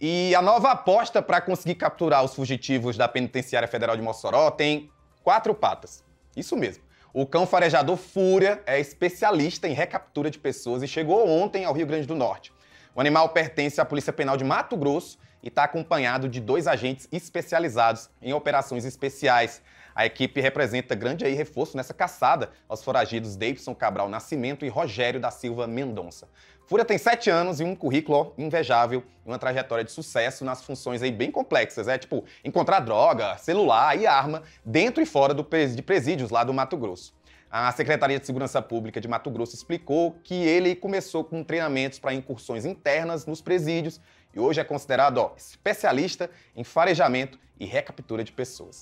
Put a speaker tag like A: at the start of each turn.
A: E a nova aposta para conseguir capturar os fugitivos da Penitenciária Federal de Mossoró tem quatro patas. Isso mesmo. O cão farejador Fúria é especialista em recaptura de pessoas e chegou ontem ao Rio Grande do Norte. O animal pertence à Polícia Penal de Mato Grosso e está acompanhado de dois agentes especializados em operações especiais. A equipe representa grande aí reforço nessa caçada aos foragidos Davidson Cabral Nascimento e Rogério da Silva Mendonça. Fúria tem sete anos e um currículo invejável e uma trajetória de sucesso nas funções aí bem complexas, é né? tipo encontrar droga, celular e arma dentro e fora do, de presídios lá do Mato Grosso. A Secretaria de Segurança Pública de Mato Grosso explicou que ele começou com treinamentos para incursões internas nos presídios e hoje é considerado ó, especialista em farejamento
B: e recaptura de pessoas.